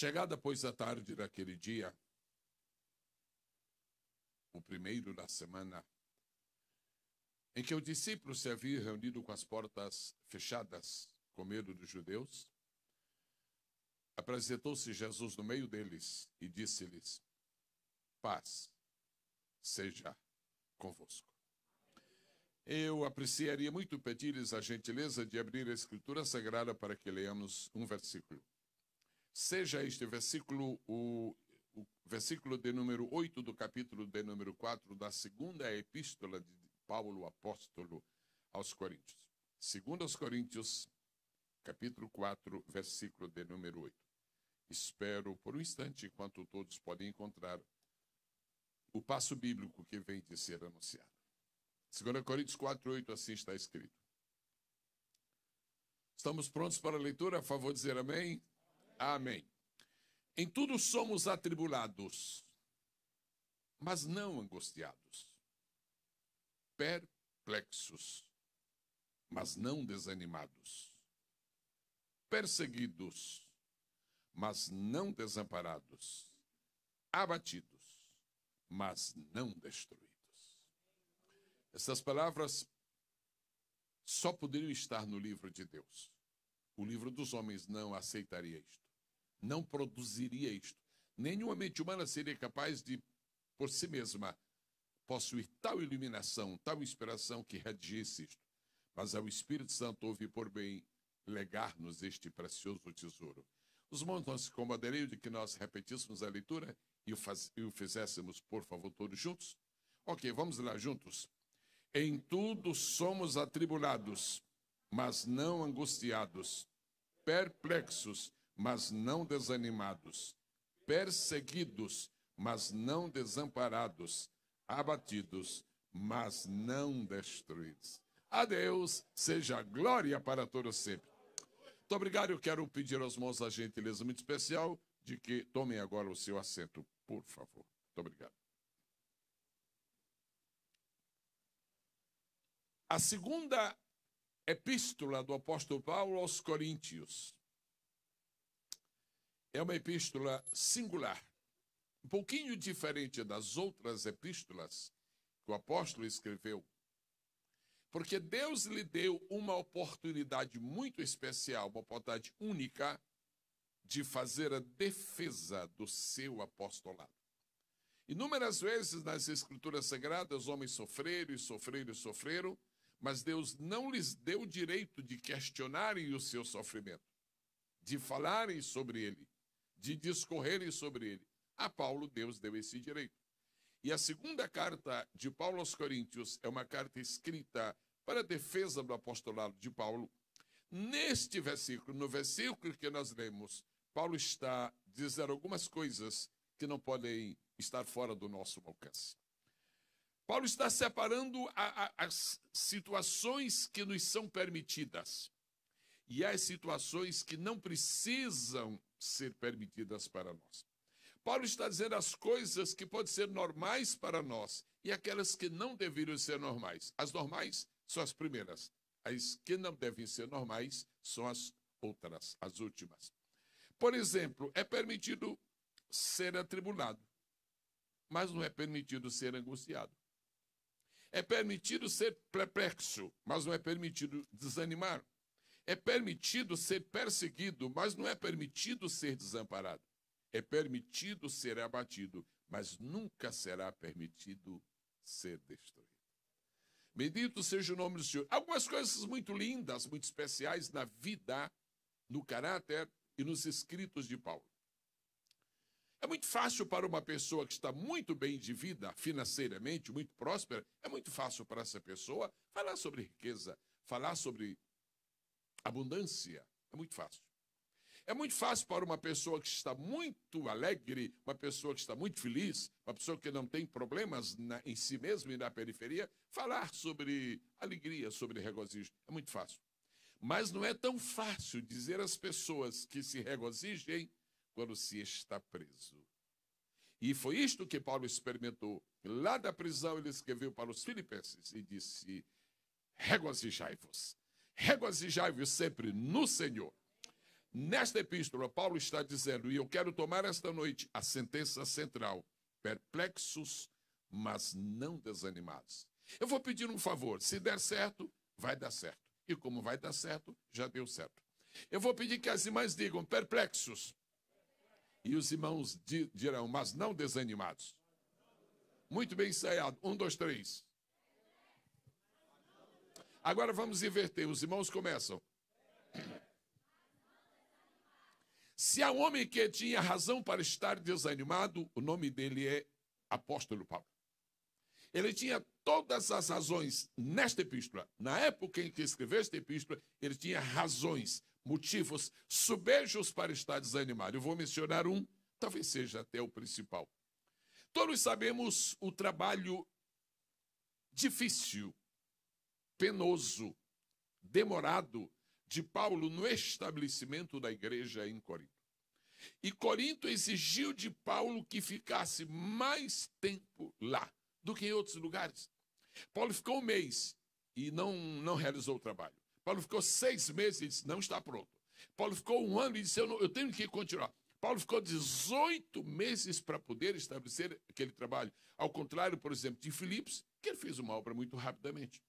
Chegada, pois, a tarde daquele dia, o primeiro da semana, em que o discípulo se havia reunido com as portas fechadas, com medo dos judeus, apresentou-se Jesus no meio deles e disse-lhes: Paz seja convosco. Eu apreciaria muito pedir-lhes a gentileza de abrir a Escritura Sagrada para que leamos um versículo. Seja este versículo, o, o, versículo de número 8 do capítulo de número 4 da segunda epístola de Paulo, apóstolo aos Coríntios. Segundo aos Coríntios, capítulo 4, versículo de número 8. Espero por um instante, enquanto todos podem encontrar o passo bíblico que vem de ser anunciado. 2 Coríntios 4, 8, assim está escrito. Estamos prontos para a leitura? A favor, de dizer amém. Amém. Em tudo somos atribulados, mas não angustiados. Perplexos, mas não desanimados. Perseguidos, mas não desamparados. Abatidos, mas não destruídos. Essas palavras só poderiam estar no livro de Deus. O livro dos homens não aceitaria isto não produziria isto. Nenhuma mente humana seria capaz de, por si mesma, possuir tal iluminação, tal inspiração que redigisse isto. Mas ao Espírito Santo houve por bem legar-nos este precioso tesouro. Os mãos não se incomodariam de que nós repetíssemos a leitura e o, faz, e o fizéssemos, por favor, todos juntos? Ok, vamos lá juntos. Em tudo somos atribulados, mas não angustiados, perplexos, mas não desanimados, perseguidos, mas não desamparados, abatidos, mas não destruídos. A Deus seja glória para todos sempre. Muito obrigado. Eu quero pedir aos mãos a gentileza muito especial de que tomem agora o seu assento, por favor. Muito obrigado. A segunda epístola do apóstolo Paulo aos Coríntios é uma epístola singular, um pouquinho diferente das outras epístolas que o apóstolo escreveu, porque Deus lhe deu uma oportunidade muito especial, uma oportunidade única de fazer a defesa do seu apostolado. Inúmeras vezes nas Escrituras Sagradas, homens sofreram e sofreram e sofreram, mas Deus não lhes deu o direito de questionarem o seu sofrimento, de falarem sobre ele de discorrerem sobre ele. A Paulo, Deus deu esse direito. E a segunda carta de Paulo aos Coríntios é uma carta escrita para defesa do apostolado de Paulo. Neste versículo, no versículo que nós lemos, Paulo está dizendo algumas coisas que não podem estar fora do nosso alcance. Paulo está separando a, a, as situações que nos são permitidas e as situações que não precisam ser permitidas para nós. Paulo está dizendo as coisas que podem ser normais para nós e aquelas que não deveriam ser normais. As normais são as primeiras, as que não devem ser normais são as outras, as últimas. Por exemplo, é permitido ser atribulado, mas não é permitido ser angustiado. É permitido ser perplexo, mas não é permitido desanimar. É permitido ser perseguido, mas não é permitido ser desamparado. É permitido ser abatido, mas nunca será permitido ser destruído. Bendito seja o nome do Senhor. Algumas coisas muito lindas, muito especiais na vida, no caráter e nos escritos de Paulo. É muito fácil para uma pessoa que está muito bem de vida, financeiramente, muito próspera, é muito fácil para essa pessoa falar sobre riqueza, falar sobre Abundância. É muito fácil. É muito fácil para uma pessoa que está muito alegre, uma pessoa que está muito feliz, uma pessoa que não tem problemas na, em si mesma e na periferia, falar sobre alegria, sobre regozijo. É muito fácil. Mas não é tão fácil dizer às pessoas que se regozijem quando se está preso. E foi isto que Paulo experimentou. Lá da prisão, ele escreveu para os filipenses e disse: Regozijai-vos regozijai-vos sempre no Senhor. Nesta epístola, Paulo está dizendo, e eu quero tomar esta noite a sentença central: perplexos, mas não desanimados. Eu vou pedir um favor: se der certo, vai dar certo. E como vai dar certo, já deu certo. Eu vou pedir que as irmãs digam perplexos. E os irmãos dirão, mas não desanimados. Muito bem ensaiado. Um, dois, três. Agora vamos inverter. Os irmãos começam. Se há homem que tinha razão para estar desanimado, o nome dele é Apóstolo Paulo. Ele tinha todas as razões nesta epístola. Na época em que escreveu esta epístola, ele tinha razões, motivos, subejos para estar desanimado. Eu vou mencionar um, talvez seja até o principal. Todos sabemos o trabalho difícil penoso, demorado de Paulo no estabelecimento da igreja em Corinto. E Corinto exigiu de Paulo que ficasse mais tempo lá do que em outros lugares. Paulo ficou um mês e não, não realizou o trabalho. Paulo ficou seis meses e disse: não está pronto. Paulo ficou um ano e disse: eu, não, eu tenho que continuar. Paulo ficou 18 meses para poder estabelecer aquele trabalho. Ao contrário, por exemplo, de Filipos, que ele fez uma obra muito rapidamente.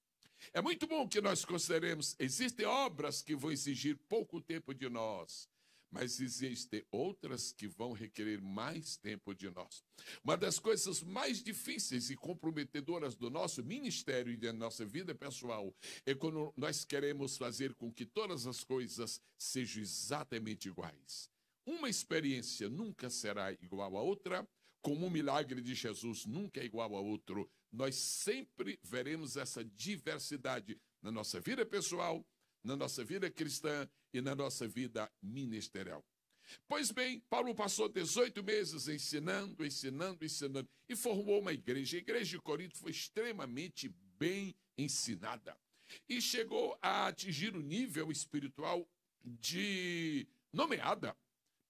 É muito bom que nós consideremos, existem obras que vão exigir pouco tempo de nós, mas existem outras que vão requerer mais tempo de nós. Uma das coisas mais difíceis e comprometedoras do nosso ministério e da nossa vida pessoal é quando nós queremos fazer com que todas as coisas sejam exatamente iguais. Uma experiência nunca será igual a outra, como o milagre de Jesus nunca é igual a outro, nós sempre veremos essa diversidade na nossa vida pessoal, na nossa vida cristã e na nossa vida ministerial. Pois bem, Paulo passou 18 meses ensinando, ensinando, ensinando e formou uma igreja. A igreja de Corinto foi extremamente bem ensinada e chegou a atingir o um nível espiritual de nomeada.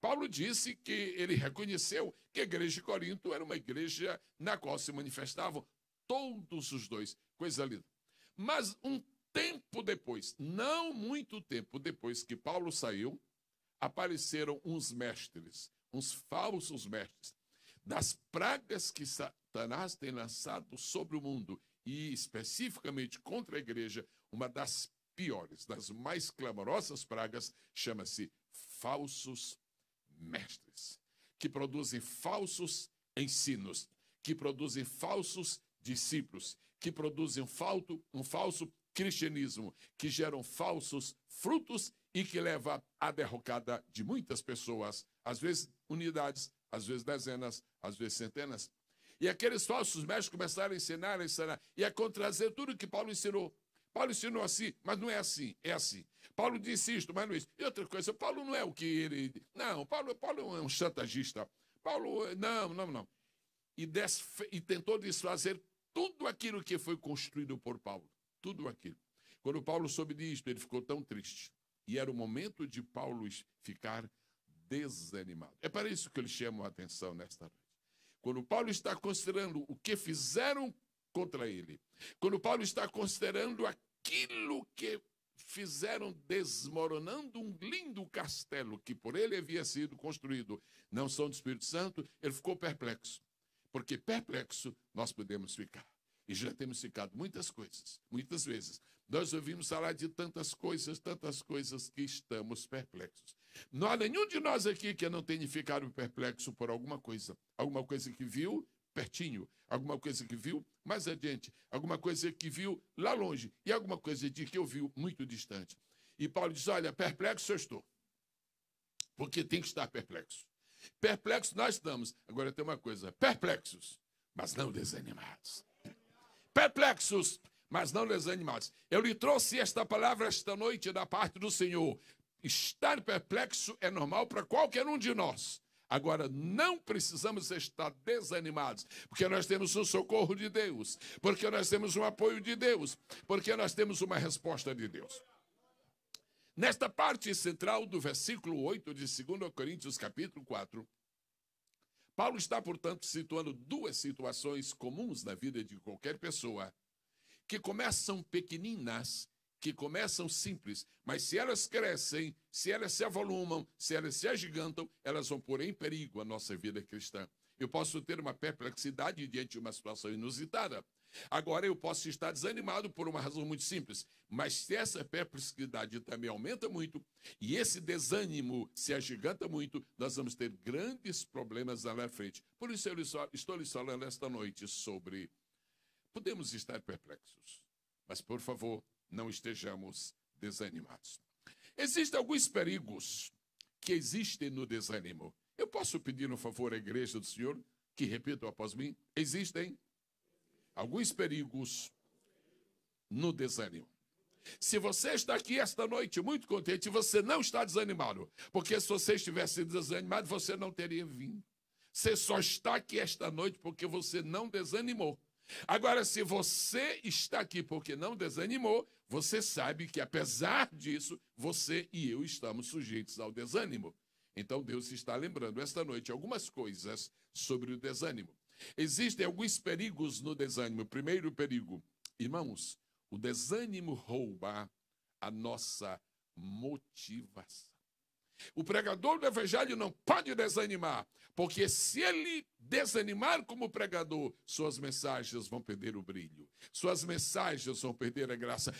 Paulo disse que ele reconheceu que a igreja de Corinto era uma igreja na qual se manifestavam todos os dois. Coisa linda. Mas um tempo depois, não muito tempo depois que Paulo saiu, apareceram uns mestres, uns falsos mestres, das pragas que Satanás tem lançado sobre o mundo e especificamente contra a igreja, uma das piores, das mais clamorosas pragas, chama-se falsos mestres, que produzem falsos ensinos, que produzem falsos discípulos que produzem falto, um falso cristianismo, que geram falsos frutos e que leva à derrocada de muitas pessoas, às vezes unidades, às vezes dezenas, às vezes centenas. E aqueles falsos mestres começaram a ensinar, a ensinar, e a contrazer tudo que Paulo ensinou. Paulo ensinou assim, mas não é assim, é assim. Paulo disse isto, mas não é isso. E outra coisa, Paulo não é o que ele. Não, Paulo, Paulo é um chantagista. Paulo, não, não, não. E, desfe... e tentou desfazer tudo aquilo que foi construído por Paulo. Tudo aquilo. Quando Paulo soube disto, ele ficou tão triste. E era o momento de Paulo ficar desanimado. É para isso que ele chama a atenção nesta noite. Quando Paulo está considerando o que fizeram contra ele, quando Paulo está considerando aquilo que fizeram desmoronando um lindo castelo que por ele havia sido construído, não são do Espírito Santo, ele ficou perplexo porque perplexo nós podemos ficar. E já temos ficado muitas coisas, muitas vezes. Nós ouvimos falar de tantas coisas, tantas coisas que estamos perplexos. Não há nenhum de nós aqui que não tenha ficado perplexo por alguma coisa. Alguma coisa que viu pertinho, alguma coisa que viu mais adiante, alguma coisa que viu lá longe e alguma coisa de que ouviu muito distante. E Paulo diz: Olha, perplexo eu estou, porque tem que estar perplexo. Perplexos nós estamos. Agora tem uma coisa: perplexos, mas não desanimados. Perplexos, mas não desanimados. Eu lhe trouxe esta palavra esta noite da parte do Senhor. Estar perplexo é normal para qualquer um de nós. Agora, não precisamos estar desanimados, porque nós temos o socorro de Deus, porque nós temos um apoio de Deus, porque nós temos uma resposta de Deus. Nesta parte central do versículo 8 de 2 Coríntios, capítulo 4, Paulo está, portanto, situando duas situações comuns na vida de qualquer pessoa, que começam pequeninas, que começam simples, mas se elas crescem, se elas se avolumam, se elas se agigantam, elas vão pôr em perigo a nossa vida cristã. Eu posso ter uma perplexidade diante de uma situação inusitada. Agora, eu posso estar desanimado por uma razão muito simples, mas se essa perplexidade também aumenta muito e esse desânimo se agiganta muito, nós vamos ter grandes problemas lá na frente. Por isso, eu estou lhe falando esta noite sobre. Podemos estar perplexos, mas por favor, não estejamos desanimados. Existem alguns perigos que existem no desânimo. Eu posso pedir um favor à igreja do Senhor que repita após mim? Existem alguns perigos no desânimo. Se você está aqui esta noite muito contente, você não está desanimado, porque se você estivesse desanimado, você não teria vindo. Você só está aqui esta noite porque você não desanimou. Agora, se você está aqui porque não desanimou, você sabe que apesar disso, você e eu estamos sujeitos ao desânimo. Então, Deus está lembrando esta noite algumas coisas sobre o desânimo. Existem alguns perigos no desânimo. Primeiro perigo, irmãos, o desânimo rouba a nossa motivação. O pregador do evangelho não pode desanimar, porque se ele desanimar como pregador, suas mensagens vão perder o brilho, suas mensagens vão perder a graça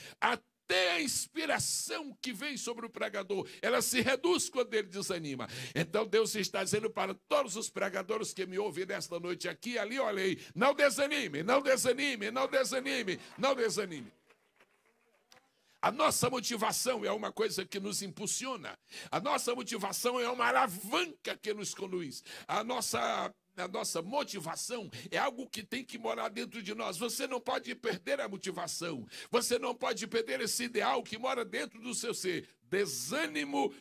até a inspiração que vem sobre o pregador, ela se reduz quando ele desanima. Então Deus está dizendo para todos os pregadores que me ouvem nesta noite aqui, ali olhei, não desanime, não desanime, não desanime, não desanime. A nossa motivação é uma coisa que nos impulsiona. A nossa motivação é uma alavanca que nos conduz. A nossa a nossa motivação é algo que tem que morar dentro de nós. Você não pode perder a motivação. Você não pode perder esse ideal que mora dentro do seu ser. Desânimo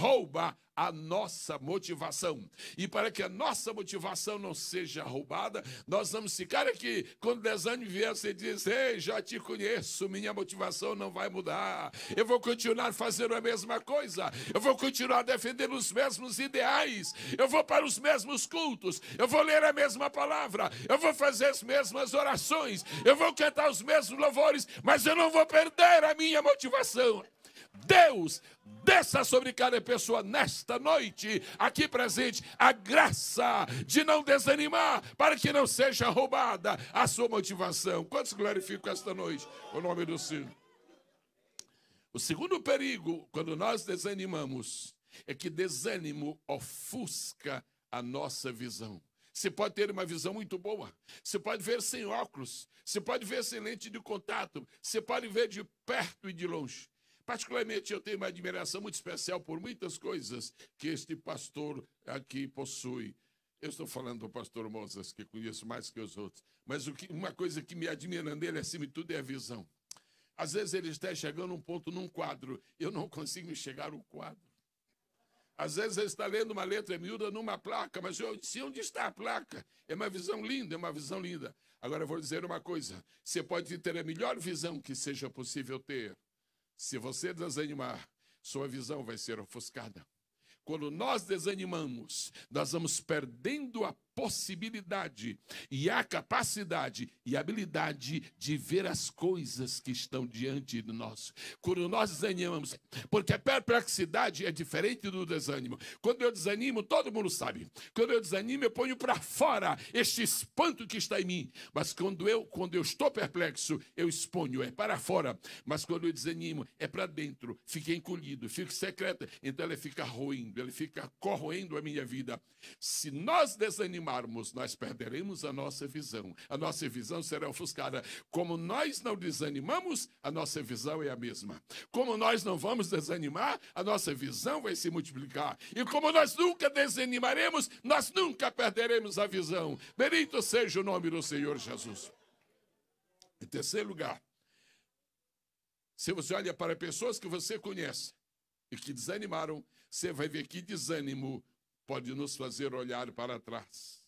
rouba a nossa motivação. E para que a nossa motivação não seja roubada, nós vamos ficar aqui. Quando o desânimo vier, você diz: Ei, já te conheço, minha motivação não vai mudar. Eu vou continuar fazendo a mesma coisa. Eu vou continuar defendendo os mesmos ideais. Eu vou para os mesmos cultos. Eu vou ler a mesma palavra. Eu vou fazer as mesmas orações. Eu vou cantar os mesmos louvores. Mas eu não vou perder a minha motivação. Deus Desça sobre cada pessoa nesta noite, aqui presente, a graça de não desanimar, para que não seja roubada a sua motivação. Quantos glorificam esta noite o nome do Senhor? O segundo perigo, quando nós desanimamos, é que desânimo ofusca a nossa visão. Você pode ter uma visão muito boa. Você pode ver sem óculos. Você pode ver sem lente de contato. Você pode ver de perto e de longe. Particularmente, eu tenho uma admiração muito especial por muitas coisas que este pastor aqui possui. Eu estou falando do pastor Mozas, que conheço mais que os outros, mas que, uma coisa que me admira nele, acima de tudo, é a visão. Às vezes ele está chegando um ponto num quadro, eu não consigo enxergar o quadro. Às vezes ele está lendo uma letra miúda numa placa, mas eu disse, onde está a placa? É uma visão linda, é uma visão linda. Agora eu vou dizer uma coisa, você pode ter a melhor visão que seja possível ter, se você desanimar, sua visão vai ser ofuscada. Quando nós desanimamos, nós vamos perdendo a possibilidade e a capacidade e habilidade de ver as coisas que estão diante de nós. Quando nós desanimamos, porque a perplexidade é diferente do desânimo. Quando eu desanimo, todo mundo sabe. Quando eu desanimo, eu ponho para fora este espanto que está em mim. Mas quando eu, quando eu estou perplexo, eu exponho, é para fora. Mas quando eu desanimo, é para dentro, fica encolhido, fica secreto. Então ele fica ruindo, ele fica corroendo a minha vida. Se nós desanimamos, nós perderemos a nossa visão. A nossa visão será ofuscada. Como nós não desanimamos, a nossa visão é a mesma. Como nós não vamos desanimar, a nossa visão vai se multiplicar. E como nós nunca desanimaremos, nós nunca perderemos a visão. Bendito seja o nome do Senhor Jesus. Em terceiro lugar, se você olha para pessoas que você conhece e que desanimaram, você vai ver que desânimo pode nos fazer olhar para trás.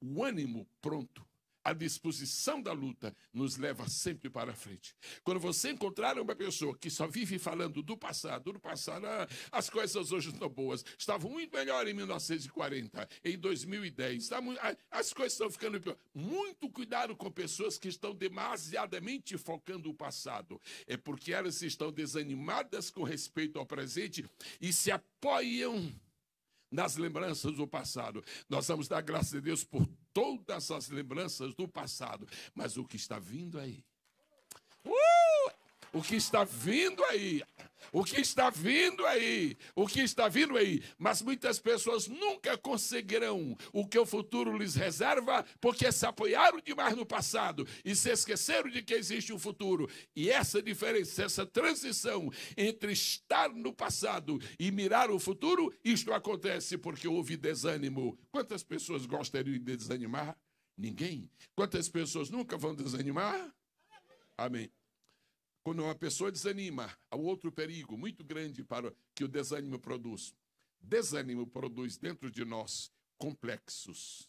O ânimo pronto, a disposição da luta nos leva sempre para frente. Quando você encontrar uma pessoa que só vive falando do passado, do passado, ah, as coisas hoje estão boas, estava muito melhor em 1940, em 2010, está muito, as coisas estão ficando pior. Muito cuidado com pessoas que estão demasiadamente focando o passado. É porque elas estão desanimadas com respeito ao presente e se apoiam nas lembranças do passado. Nós vamos dar graças a Deus por todas as lembranças do passado, mas o que está vindo aí? Uh! O que está vindo aí? O que está vindo aí? O que está vindo aí? Mas muitas pessoas nunca conseguirão o que o futuro lhes reserva porque se apoiaram demais no passado e se esqueceram de que existe um futuro. E essa diferença, essa transição entre estar no passado e mirar o futuro, isto acontece porque houve desânimo. Quantas pessoas gostariam de desanimar? Ninguém. Quantas pessoas nunca vão desanimar? Amém. Quando uma pessoa desanima, há outro perigo muito grande para que o desânimo produz. Desânimo produz dentro de nós complexos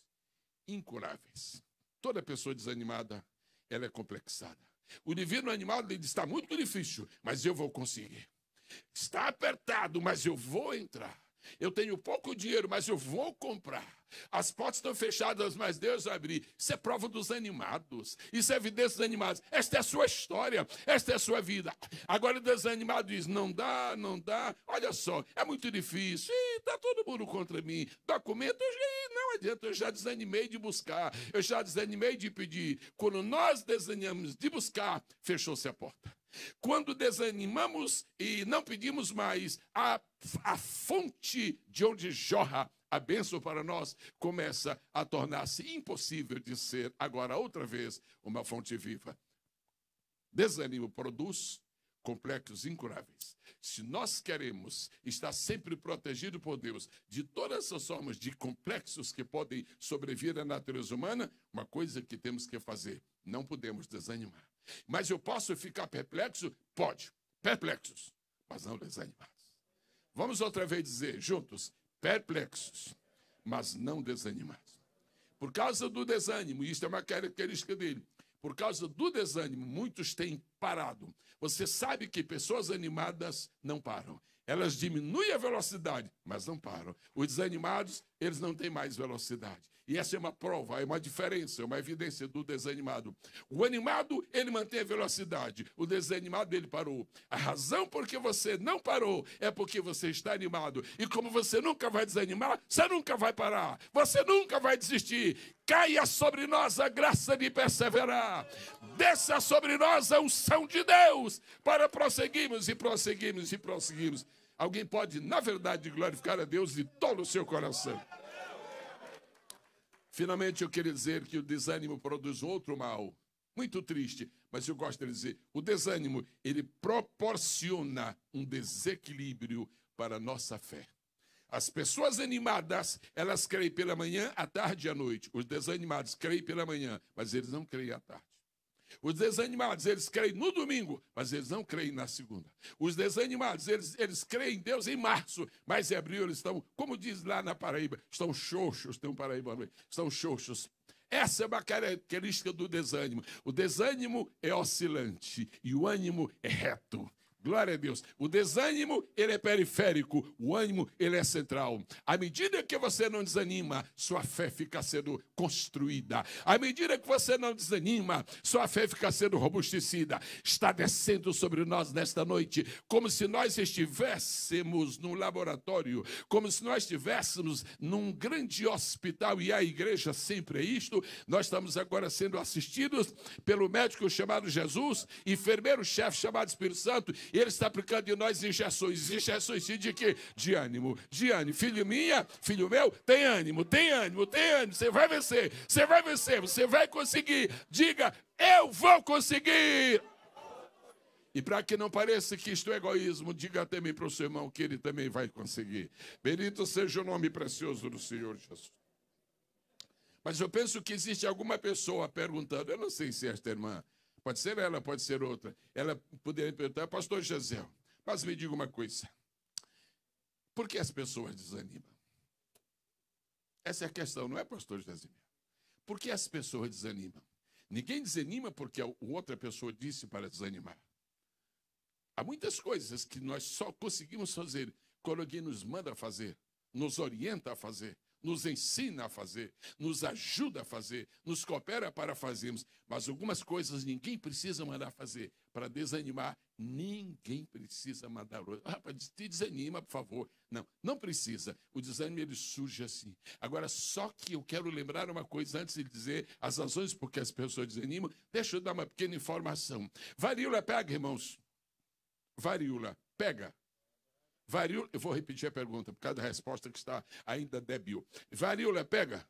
incuráveis. Toda pessoa desanimada, ela é complexada. O divino animal ele está muito difícil, mas eu vou conseguir. Está apertado, mas eu vou entrar. Eu tenho pouco dinheiro, mas eu vou comprar. As portas estão fechadas, mas Deus vai abrir. Isso é prova dos animados. Isso é evidência dos animados. Esta é a sua história. Esta é a sua vida. Agora o desanimado diz: não dá, não dá. Olha só, é muito difícil. Está todo mundo contra mim. Documento, não adianta. Eu já desanimei de buscar. Eu já desanimei de pedir. Quando nós desanimamos de buscar, fechou-se a porta. Quando desanimamos e não pedimos mais a, a fonte de onde jorra a bênção para nós, começa a tornar-se impossível de ser agora outra vez uma fonte viva. Desânimo produz complexos incuráveis. Se nós queremos estar sempre protegido por Deus de todas as formas de complexos que podem sobreviver à natureza humana, uma coisa que temos que fazer, não podemos desanimar. Mas eu posso ficar perplexo? Pode. Perplexos, mas não desanimados. Vamos outra vez dizer juntos: perplexos, mas não desanimados. Por causa do desânimo, isto é uma característica dele. Por causa do desânimo, muitos têm parado. Você sabe que pessoas animadas não param. Elas diminuem a velocidade, mas não param. Os desanimados eles não têm mais velocidade. E essa é uma prova, é uma diferença, é uma evidência do desanimado. O animado, ele mantém a velocidade, o desanimado, ele parou. A razão por que você não parou é porque você está animado. E como você nunca vai desanimar, você nunca vai parar, você nunca vai desistir. Caia sobre nós a graça de perseverar. Desça sobre nós a unção de Deus para prosseguirmos e prosseguirmos e prosseguirmos. Alguém pode, na verdade, glorificar a Deus de todo o seu coração. Finalmente, eu queria dizer que o desânimo produz outro mal, muito triste, mas eu gosto de dizer, o desânimo, ele proporciona um desequilíbrio para a nossa fé. As pessoas animadas, elas creem pela manhã, à tarde e à noite. Os desanimados creem pela manhã, mas eles não creem à tarde. Os desanimados, eles creem no domingo, mas eles não creem na segunda. Os desanimados, eles, eles creem em Deus em março, mas em abril eles estão, como diz lá na Paraíba, estão xoxos, tem um Paraíba ali, estão xoxos. Essa é uma característica do desânimo. O desânimo é oscilante e o ânimo é reto. Glória a Deus. O desânimo, ele é periférico, o ânimo, ele é central. À medida que você não desanima, sua fé fica sendo construída. À medida que você não desanima, sua fé fica sendo robustecida. Está descendo sobre nós nesta noite, como se nós estivéssemos num laboratório, como se nós estivéssemos num grande hospital e a igreja sempre é isto. Nós estamos agora sendo assistidos pelo médico chamado Jesus, enfermeiro-chefe chamado Espírito Santo e ele está aplicando em nós injeções, injeções de que? De ânimo, de ânimo. Filho minha, filho meu, tem ânimo, tem ânimo, tem ânimo. Você vai vencer, você vai vencer, você vai conseguir. Diga, eu vou conseguir. E para que não pareça que isto é egoísmo, diga também para o seu irmão que ele também vai conseguir. Bendito seja o nome precioso do Senhor Jesus. Mas eu penso que existe alguma pessoa perguntando, eu não sei se esta irmã Pode ser ela, pode ser outra. Ela poderia perguntar, pastor Gisel, mas me diga uma coisa. Por que as pessoas desanimam? Essa é a questão, não é, pastor Gisel? Por que as pessoas desanimam? Ninguém desanima porque a outra pessoa disse para desanimar. Há muitas coisas que nós só conseguimos fazer quando alguém nos manda fazer, nos orienta a fazer nos ensina a fazer, nos ajuda a fazer, nos coopera para fazermos. Mas algumas coisas ninguém precisa mandar fazer. Para desanimar, ninguém precisa mandar. Ah, te desanima, por favor. Não, não precisa. O desânimo ele surge assim. Agora, só que eu quero lembrar uma coisa antes de dizer as razões por que as pessoas desanimam. Deixa eu dar uma pequena informação. Varíola pega, irmãos. Varíola pega. Varíola, eu vou repetir a pergunta, por causa da resposta que está ainda débil. Varíola pega?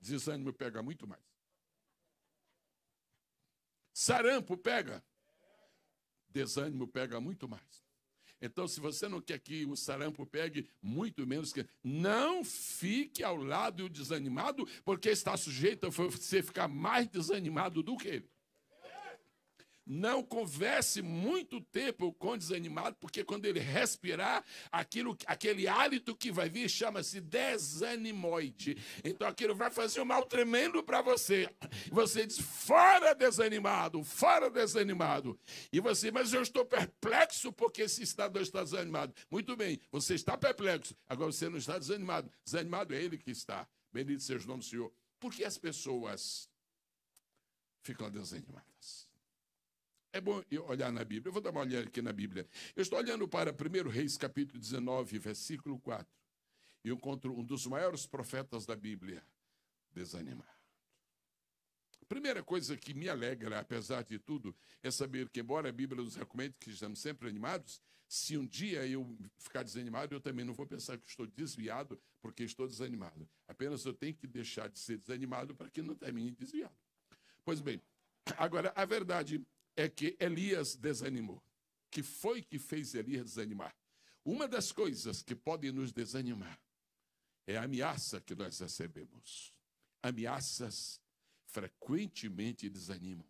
Desânimo pega muito mais. Sarampo pega? Desânimo pega muito mais. Então, se você não quer que o sarampo pegue, muito menos que. Não fique ao lado do desanimado, porque está sujeito a você ficar mais desanimado do que ele. Não converse muito tempo com o desanimado, porque quando ele respirar, aquilo, aquele hálito que vai vir chama-se desanimoide. Então aquilo vai fazer um mal tremendo para você. Você diz: fora desanimado, fora desanimado. E você, mas eu estou perplexo porque esse estado está desanimado. Muito bem, você está perplexo, agora você não está desanimado. Desanimado é ele que está. Bendito seja o nome do Senhor. Por que as pessoas ficam desanimadas? É bom olhar na Bíblia. Eu vou dar uma olhada aqui na Bíblia. Eu estou olhando para 1 Reis, capítulo 19, versículo 4. E encontro um dos maiores profetas da Bíblia desanimado. A primeira coisa que me alegra, apesar de tudo, é saber que, embora a Bíblia nos recomende que estejamos sempre animados, se um dia eu ficar desanimado, eu também não vou pensar que estou desviado porque estou desanimado. Apenas eu tenho que deixar de ser desanimado para que não termine desviado. Pois bem, agora, a verdade é que Elias desanimou. Que foi que fez Elias desanimar? Uma das coisas que pode nos desanimar é a ameaça que nós recebemos. Ameaças frequentemente desanimam.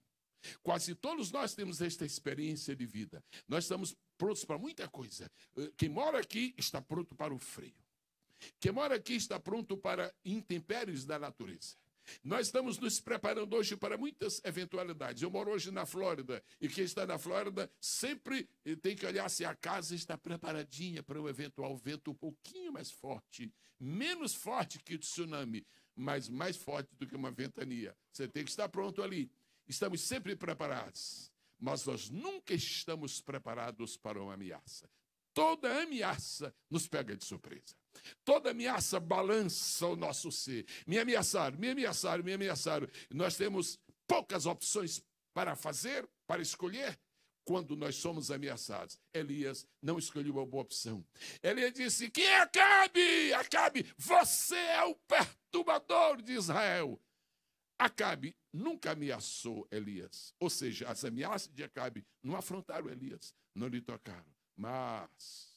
Quase todos nós temos esta experiência de vida. Nós estamos prontos para muita coisa. Eh, quem mora aqui está pronto para o frio. Quem mora aqui está pronto para intempéries da natureza. Nós estamos nos preparando hoje para muitas eventualidades. Eu moro hoje na Flórida e quem está na Flórida sempre eh, tem que olhar se a casa está preparadinha para um eventual vento um pouquinho mais forte, menos forte que o tsunami, mas mais forte do que uma ventania. Você tem que estar pronto ali. Estamos sempre preparados, mas nós nunca estamos preparados para uma ameaça. Toda ameaça nos pega de surpresa. Toda ameaça balança o nosso ser. Me ameaçaram, me ameaçaram, me ameaçaram. Nós temos poucas opções para fazer, para escolher, quando nós somos ameaçados. Elias não escolheu a boa opção. Elias disse: Que acabe, acabe, você é o perturbador de Israel. Acabe nunca ameaçou Elias. Ou seja, as ameaças de Acabe não afrontaram Elias, não lhe tocaram. Mas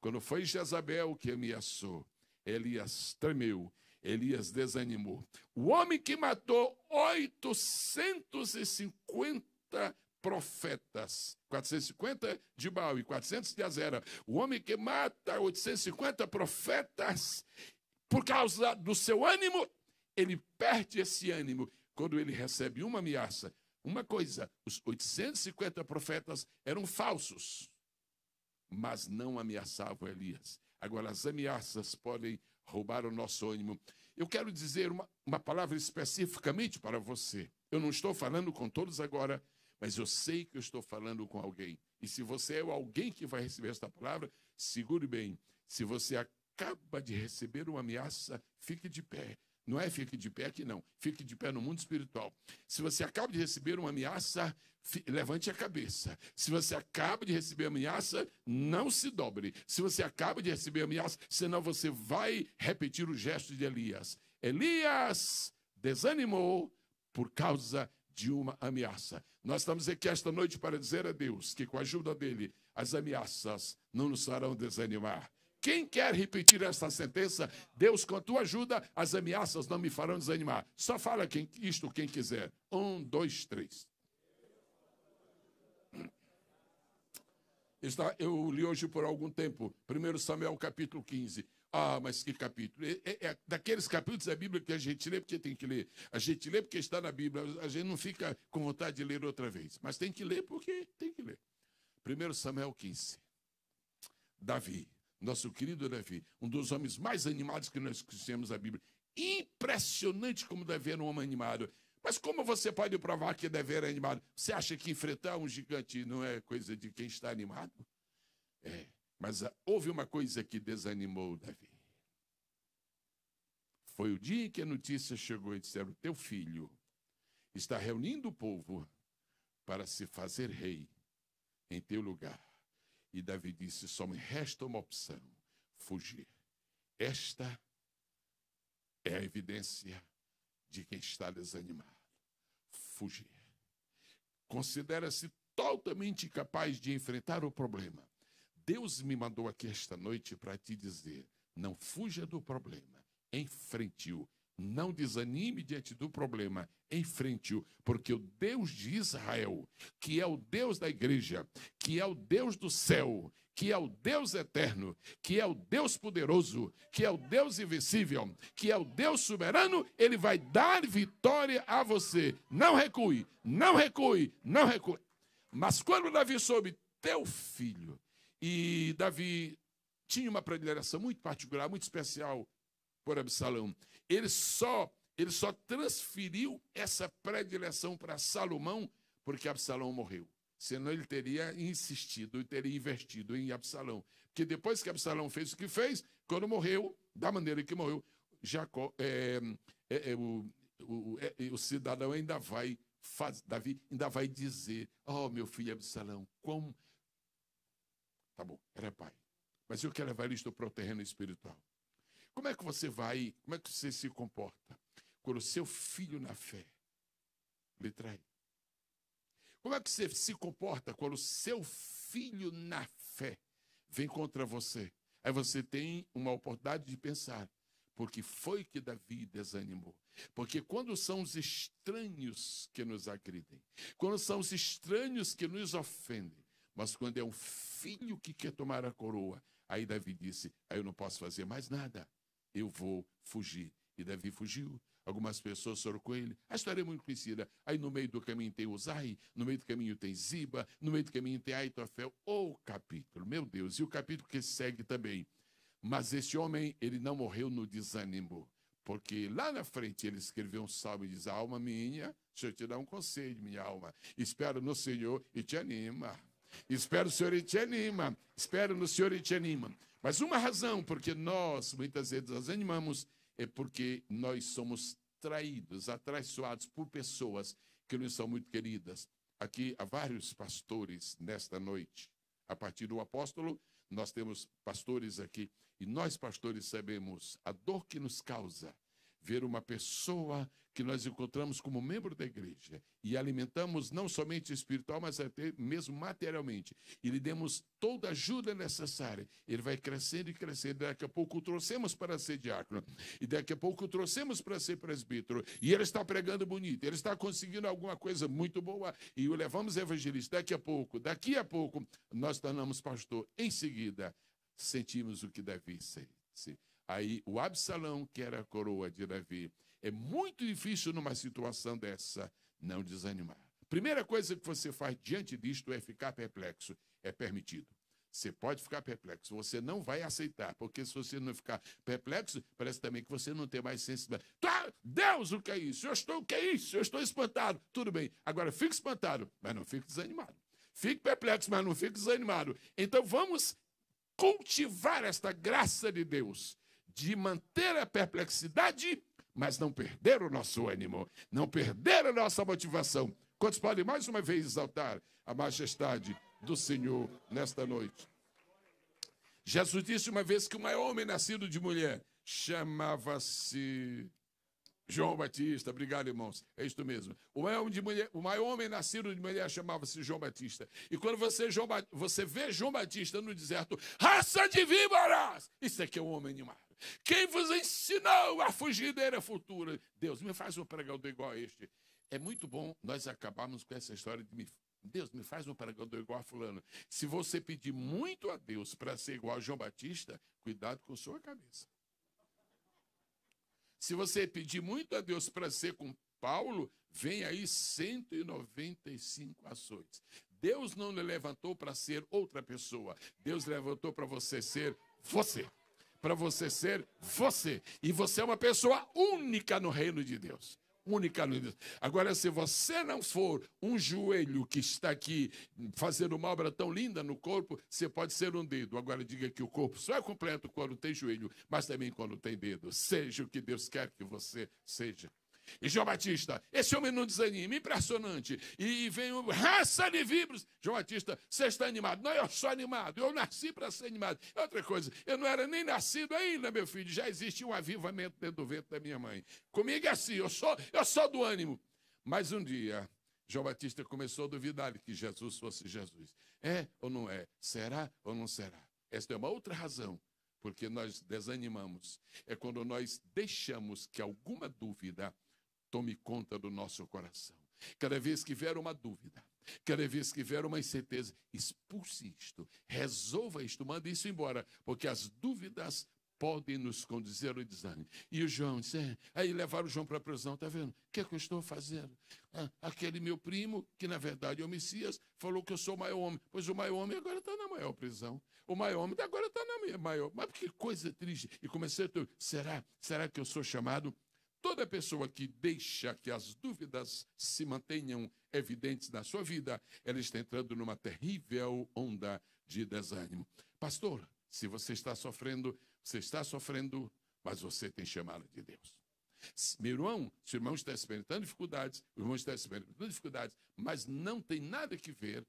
quando foi Jezabel que ameaçou, Elias tremeu, Elias desanimou. O homem que matou 850 profetas, 450 de Baal e 400 de Azera. O homem que mata 850 profetas por causa do seu ânimo, ele perde esse ânimo quando ele recebe uma ameaça. Uma coisa, os 850 profetas eram falsos mas não ameaçavam Elias. Agora, as ameaças podem roubar o nosso ânimo. Eu quero dizer uma, uma palavra especificamente para você. Eu não estou falando com todos agora, mas eu sei que eu estou falando com alguém. E se você é alguém que vai receber esta palavra, segure bem. Se você acaba de receber uma ameaça, fique de pé não é fique de pé aqui, não. Fique de pé no mundo espiritual. Se você acaba de receber uma ameaça, levante a cabeça. Se você acaba de receber ameaça, não se dobre. Se você acaba de receber ameaça, senão você vai repetir o gesto de Elias. Elias desanimou por causa de uma ameaça. Nós estamos aqui esta noite para dizer a Deus que, com a ajuda dele, as ameaças não nos farão desanimar. Quem quer repetir esta sentença? Deus, com a tua ajuda, as ameaças não me farão desanimar. Só fala quem, isto quem quiser. Um, dois, três. Está, eu li hoje por algum tempo, 1 Samuel capítulo 15. Ah, mas que capítulo? É, é, é, daqueles capítulos da é Bíblia que a gente lê porque tem que ler. A gente lê porque está na Bíblia. A gente não fica com vontade de ler outra vez. Mas tem que ler porque tem que ler. 1 Samuel 15. Davi nosso querido Davi, né, um dos homens mais animados que nós conhecemos na Bíblia. Impressionante como Davi era um homem animado. Mas como você pode provar que Davi era animado? Você acha que enfrentar um gigante não é coisa de quem está animado? É, mas ah, houve uma coisa que desanimou Davi. Foi o dia em que a notícia chegou e disseram: Teu filho está reunindo o povo para se fazer rei em teu lugar. E Davi disse: só me resta uma opção: fugir. Esta é a evidência de quem está desanimado. Fugir. Considera-se totalmente incapaz de enfrentar o problema. Deus me mandou aqui esta noite para te dizer: não fuja do problema, enfrente-o não desanime diante do problema, enfrente-o, porque o Deus de Israel, que é o Deus da igreja, que é o Deus do céu, que é o Deus eterno, que é o Deus poderoso, que é o Deus invencível, que é o Deus soberano, ele vai dar vitória a você. Não recue, não recue, não recue. Mas quando Davi soube teu filho, e Davi tinha uma predileção muito particular, muito especial por Absalão. Ele só, ele só transferiu essa predileção para Salomão porque Absalão morreu. Senão ele teria insistido e teria investido em Absalão. Porque depois que Absalão fez o que fez, quando morreu, da maneira que morreu, Jacó, é, é, é, o, o, o é, é, cidadão ainda vai Faz, Davi ainda vai dizer: Oh, meu filho Absalão, como. Tá bom, era pai. Mas eu quero levar isto para o terreno espiritual. Como é que você vai, como é que você se comporta quando o seu filho na fé lhe trai? Como é que você se comporta quando o seu filho na fé vem contra você? Aí você tem uma oportunidade de pensar, porque foi que Davi desanimou. Porque quando são os estranhos que nos agridem, quando são os estranhos que nos ofendem, mas quando é um filho que quer tomar a coroa, aí Davi disse: aí eu não posso fazer mais nada eu vou fugir. E Davi fugiu. Algumas pessoas foram com ele. A história é muito conhecida. Aí no meio do caminho tem Uzai, no meio do caminho tem Ziba, no meio do caminho tem Aitofel. O oh, capítulo, meu Deus. E o capítulo que segue também. Mas este homem, ele não morreu no desânimo. Porque lá na frente ele escreveu um salmo e diz: Alma minha, deixa eu te dar um conselho, minha alma. Espero no Senhor e te anima. Espero o Senhor te anima, espero no Senhor e te anima. Mas uma razão porque nós muitas vezes nos animamos é porque nós somos traídos, atraiçoados por pessoas que nos são muito queridas. Aqui há vários pastores nesta noite. A partir do apóstolo, nós temos pastores aqui. E nós, pastores, sabemos a dor que nos causa ver uma pessoa que nós encontramos como membro da igreja e alimentamos não somente espiritual, mas até mesmo materialmente, e lhe demos toda a ajuda necessária, ele vai crescendo e crescendo. Daqui a pouco o trouxemos para ser diácono, e daqui a pouco o trouxemos para ser presbítero, e ele está pregando bonito, ele está conseguindo alguma coisa muito boa, e o levamos evangelista. Daqui a pouco, daqui a pouco, nós tornamos pastor. Em seguida, sentimos o que deve ser. Aí o Absalão, que era a coroa de Davi. É muito difícil numa situação dessa não desanimar. Primeira coisa que você faz diante disto é ficar perplexo. É permitido. Você pode ficar perplexo, você não vai aceitar, porque se você não ficar perplexo, parece também que você não tem mais sensibilidade. Tá, Deus, o que é isso? Eu estou, o que é isso? Eu estou espantado. Tudo bem, agora fique espantado, mas não fique desanimado. Fique perplexo, mas não fique desanimado. Então vamos cultivar esta graça de Deus de manter a perplexidade, mas não perder o nosso ânimo, não perder a nossa motivação. Quantos podem mais uma vez exaltar a majestade do Senhor nesta noite? Jesus disse uma vez que o maior homem nascido de mulher chamava-se João Batista, obrigado, irmãos. É isto mesmo. O maior, de mulher, o maior homem nascido de mulher chamava-se João Batista. E quando você, João, você vê João Batista no deserto, raça de víboras! Isso aqui é, é um homem animado. Quem vos ensinou a fugideira é futura? Deus, me faz um pregador igual a este. É muito bom nós acabarmos com essa história de me Deus, me faz um pregador igual a fulano. Se você pedir muito a Deus para ser igual a João Batista, cuidado com sua cabeça. Se você pedir muito a Deus para ser com Paulo, vem aí 195 ações. Deus não lhe levantou para ser outra pessoa. Deus levantou para você ser você para você ser você. E você é uma pessoa única no reino de Deus. Única no Deus. Agora, se você não for um joelho que está aqui fazendo uma obra tão linda no corpo, você pode ser um dedo. Agora, diga que o corpo só é completo quando tem joelho, mas também quando tem dedo. Seja o que Deus quer que você seja. E João Batista, esse homem não desanima, impressionante. E vem o raça de vibros. João Batista, você está animado? Não, eu sou animado, eu nasci para ser animado. É outra coisa, eu não era nem nascido ainda, meu filho, já existe um avivamento dentro do vento da minha mãe. Comigo é assim, eu sou, eu sou do ânimo. Mas um dia, João Batista começou a duvidar que Jesus fosse Jesus. É ou não é? Será ou não será? Esta é uma outra razão porque nós desanimamos. É quando nós deixamos que alguma dúvida tome conta do nosso coração. Cada vez que vier uma dúvida, cada vez que vier uma incerteza, expulse isto, resolva isto, mande isso embora, porque as dúvidas podem nos conduzir ao desânimo. E o João disse, é, aí levaram o João para a prisão, está vendo? O que é que eu estou fazendo? Ah, aquele meu primo, que na verdade é o Messias, falou que eu sou o maior homem. Pois o maior homem agora está na maior prisão. O maior homem agora está na maior. Mas que coisa triste. E comecei a ter, será, será que eu sou chamado Toda pessoa que deixa que as dúvidas se mantenham evidentes na sua vida, ela está entrando numa terrível onda de desânimo. Pastor, se você está sofrendo, você está sofrendo, mas você tem chamado de Deus. Meu irmão, seu irmão está experimentando dificuldades, o irmão está experimentando dificuldades, mas não tem nada que ver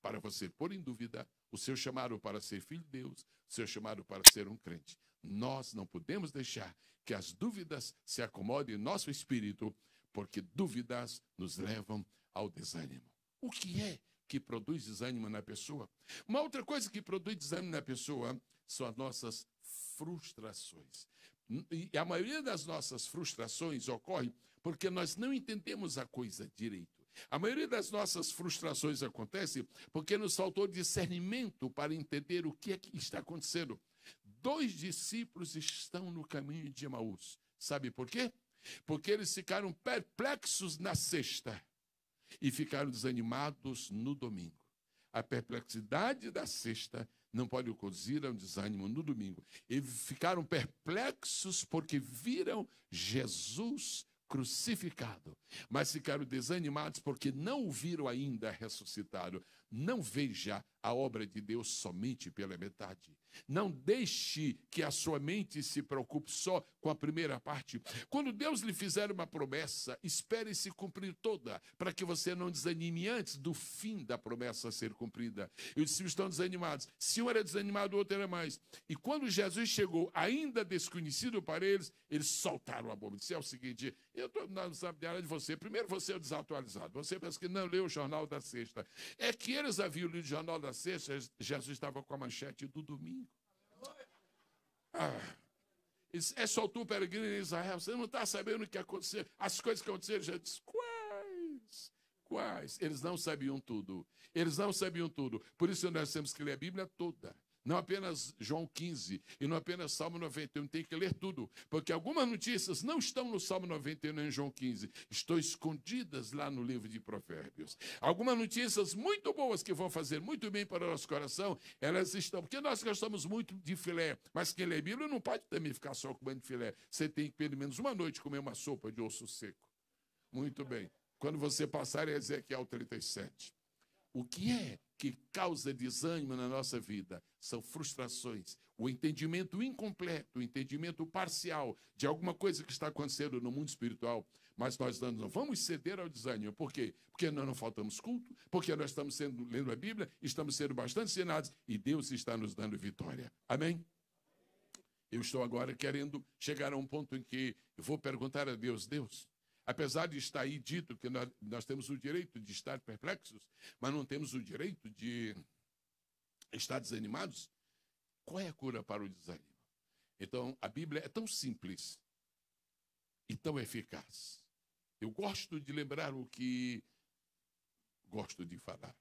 para você pôr em dúvida o seu chamado para ser filho de Deus, o seu chamado para ser um crente. Nós não podemos deixar que as dúvidas se acomodem em nosso espírito, porque dúvidas nos levam ao desânimo. O que é que produz desânimo na pessoa? Uma outra coisa que produz desânimo na pessoa são as nossas frustrações. E a maioria das nossas frustrações ocorre porque nós não entendemos a coisa direito. A maioria das nossas frustrações acontece porque nos faltou discernimento para entender o que é que está acontecendo dois discípulos estão no caminho de Emaús. Sabe por quê? Porque eles ficaram perplexos na sexta e ficaram desanimados no domingo. A perplexidade da sexta não pode conduzir ao desânimo no domingo. E ficaram perplexos porque viram Jesus crucificado, mas ficaram desanimados porque não o viram ainda ressuscitado. Não veja a obra de Deus somente pela metade. Não deixe que a sua mente se preocupe só com a primeira parte. Quando Deus lhe fizer uma promessa, espere se cumprir toda, para que você não desanime antes do fim da promessa ser cumprida. Eu disse, estão desanimados. Se um era desanimado, o outro era mais. E quando Jesus chegou, ainda desconhecido para eles, eles soltaram a bomba. Disse, é o seguinte, eu estou na área de você. Primeiro você é desatualizado. Você pensa que não leu o Jornal da Sexta. É que eles haviam lido o Jornal da Sexta, Jesus estava com a manchete do domingo. Ah, é só tu, peregrino em Israel. Você não está sabendo o que aconteceu. As coisas que aconteceram, já disse, quais? Quais? Eles não sabiam tudo. Eles não sabiam tudo. Por isso nós temos que ler a Bíblia toda. Não apenas João 15 e não apenas Salmo 91, tem que ler tudo, porque algumas notícias não estão no Salmo 91 e em João 15, estão escondidas lá no livro de Provérbios. Algumas notícias muito boas que vão fazer muito bem para o nosso coração, elas estão, porque nós gastamos muito de filé, mas quem lê Bíblia não pode também ficar só comendo filé. Você tem que pelo menos uma noite comer uma sopa de osso seco. Muito bem. Quando você passar em Ezequiel 37, o que é que causa desânimo na nossa vida são frustrações, o entendimento incompleto, o entendimento parcial de alguma coisa que está acontecendo no mundo espiritual, mas nós não vamos ceder ao desânimo. Por quê? Porque nós não faltamos culto, porque nós estamos sendo, lendo a Bíblia, estamos sendo bastante ensinados e Deus está nos dando vitória. Amém? Eu estou agora querendo chegar a um ponto em que eu vou perguntar a Deus, Deus, Apesar de estar aí dito que nós, nós temos o direito de estar perplexos, mas não temos o direito de estar desanimados, qual é a cura para o desânimo? Então, a Bíblia é tão simples e tão eficaz. Eu gosto de lembrar o que gosto de falar.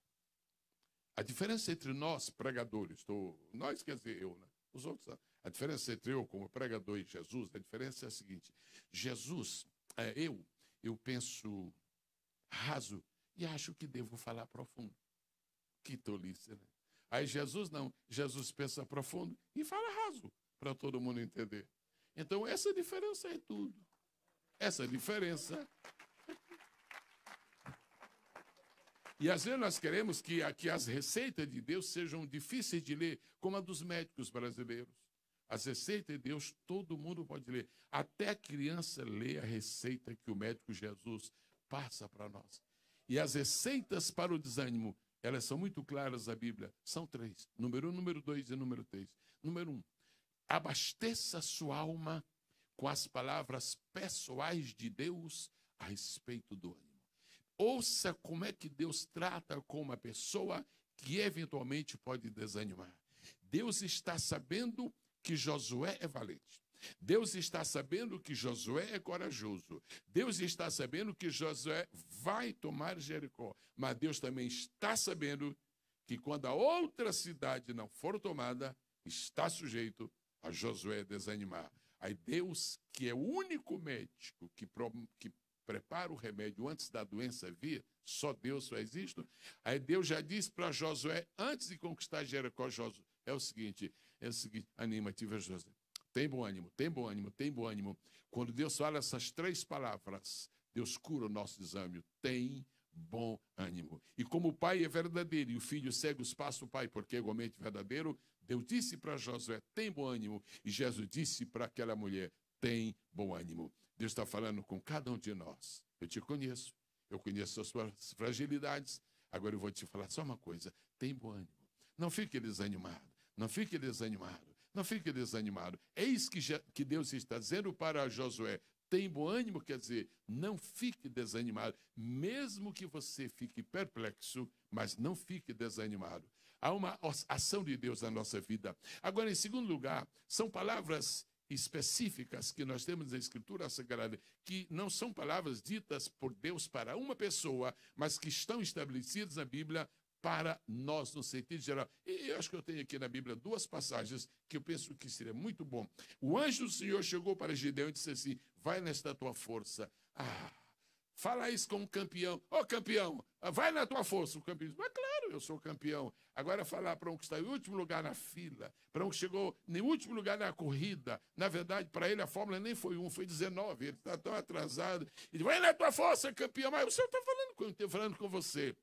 A diferença entre nós, pregadores, estou, nós quer dizer eu, né? os outros, né? a diferença entre eu como pregador e Jesus, a diferença é a seguinte: Jesus, é, eu, eu penso raso e acho que devo falar profundo. Que tolice, né? Aí Jesus não, Jesus pensa profundo e fala raso para todo mundo entender. Então essa diferença é tudo. Essa diferença. É e às vezes nós queremos que, que as receitas de Deus sejam difíceis de ler, como a dos médicos brasileiros. As receitas de Deus todo mundo pode ler. Até a criança lê a receita que o médico Jesus passa para nós. E as receitas para o desânimo, elas são muito claras na Bíblia. São três: número um, número dois e número três. Número um, abasteça sua alma com as palavras pessoais de Deus a respeito do ânimo. Ouça como é que Deus trata com uma pessoa que eventualmente pode desanimar. Deus está sabendo que Josué é valente. Deus está sabendo que Josué é corajoso. Deus está sabendo que Josué vai tomar Jericó. Mas Deus também está sabendo que quando a outra cidade não for tomada, está sujeito a Josué desanimar. Aí Deus, que é o único médico que, que prepara o remédio antes da doença vir, só Deus faz existe. Aí Deus já disse para Josué, antes de conquistar Jericó, Josué, é o seguinte, é o seguinte, anima-te, José. Tem bom ânimo, tem bom ânimo, tem bom ânimo. Quando Deus fala essas três palavras, Deus cura o nosso exame. Tem bom ânimo. E como o pai é verdadeiro e o filho segue os passos do pai, porque é igualmente verdadeiro, Deus disse para Josué: tem bom ânimo. E Jesus disse para aquela mulher: tem bom ânimo. Deus está falando com cada um de nós. Eu te conheço, eu conheço as suas fragilidades. Agora eu vou te falar só uma coisa: tem bom ânimo. Não fique desanimado. Não fique desanimado, não fique desanimado. Eis que, já, que Deus está dizendo para Josué: tem bom ânimo, quer dizer, não fique desanimado, mesmo que você fique perplexo, mas não fique desanimado. Há uma ação de Deus na nossa vida. Agora, em segundo lugar, são palavras específicas que nós temos na Escritura Sagrada, que não são palavras ditas por Deus para uma pessoa, mas que estão estabelecidas na Bíblia para nós, no sentido geral. E eu acho que eu tenho aqui na Bíblia duas passagens que eu penso que seria muito bom. O anjo do Senhor chegou para Gideão e disse assim: Vai nesta tua força. Ah, fala isso o campeão. Ô oh, campeão, vai na tua força. O campeão Mas claro, eu sou campeão. Agora falar para um que está em último lugar na fila, para um que chegou em último lugar na corrida, na verdade, para ele a fórmula nem foi um, foi 19. Ele está tão atrasado. Ele disse, Vai na tua força, campeão. Mas o senhor está falando com, falando com você.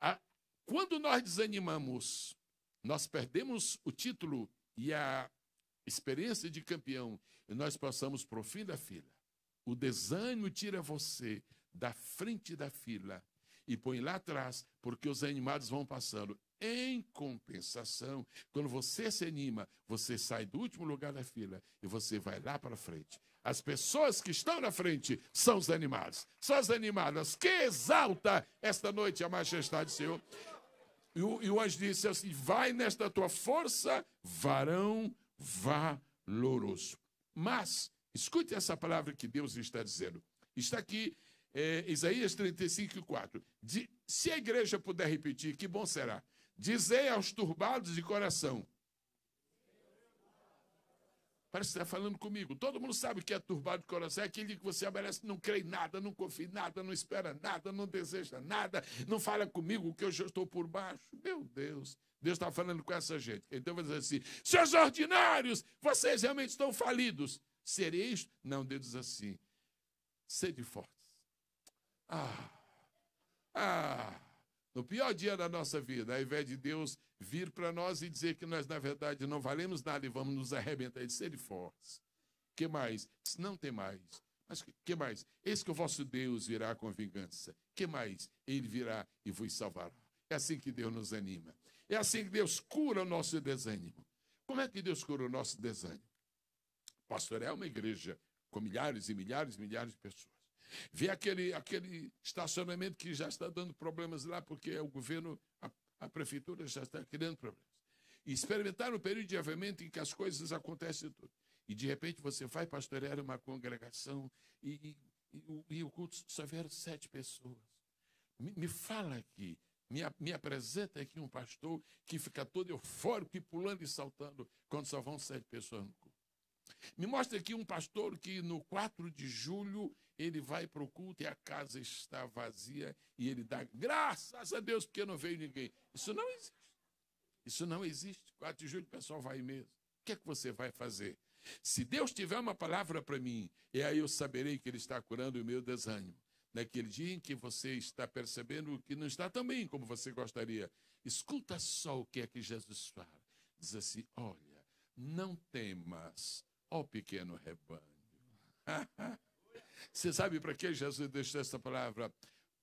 A, quando nós desanimamos, nós perdemos o título e a experiência de campeão, e nós passamos para o fim da fila. O desânimo tira você da frente da fila e põe lá atrás, porque os animados vão passando. Em compensação, quando você se anima, você sai do último lugar da fila e você vai lá para frente. As pessoas que estão na frente são os animados. São as animadas que exalta esta noite a majestade do Senhor. E o, e o anjo disse assim: Vai nesta tua força, varão valoroso. Mas, escute essa palavra que Deus está dizendo. Está aqui, é, Isaías 35, 4. De, se a igreja puder repetir, que bom será. Dizei aos turbados de coração: Parece que está falando comigo. Todo mundo sabe o que é turbado de coração. É aquele que você amanhece, não crê em nada, não confia em nada, não espera nada, não deseja nada, não fala comigo que eu já estou por baixo. Meu Deus. Deus está falando com essa gente. Então vai dizer assim: seus ordinários, vocês realmente estão falidos. Sereis? Não, Deus diz assim: sede fortes. Ah, ah. No pior dia da nossa vida, ao invés de Deus vir para nós e dizer que nós, na verdade, não valemos nada e vamos nos arrebentar, de ser fortes. que mais? Diz, não tem mais. Mas que, mais? Eis que o vosso Deus virá com vingança. que mais? Ele virá e vos salvará. É assim que Deus nos anima. É assim que Deus cura o nosso desânimo. Como é que Deus cura o nosso desânimo? é uma igreja com milhares e milhares e milhares de pessoas. Vê aquele, aquele estacionamento que já está dando problemas lá, porque o governo, a, a prefeitura já está criando problemas. E experimentar um período de avivamento em que as coisas acontecem tudo. E de repente você vai pastorear uma congregação e, e, e, o, e o culto só vieram sete pessoas. Me, me fala aqui, me, me, apresenta aqui um pastor que fica todo eufórico e pulando e saltando quando só vão sete pessoas no culto. Me mostra aqui um pastor que no 4 de julho ele vai para o culto e a casa está vazia e ele dá graças a Deus porque não veio ninguém. Isso não existe. Isso não existe. 4 de julho o pessoal vai mesmo. O que é que você vai fazer? Se Deus tiver uma palavra para mim, e aí eu saberei que Ele está curando o meu desânimo. Naquele dia em que você está percebendo que não está tão bem como você gostaria, escuta só o que é que Jesus fala. Diz assim: Olha, não temas, ó pequeno rebanho. Você sabe para que Jesus deixou essa palavra?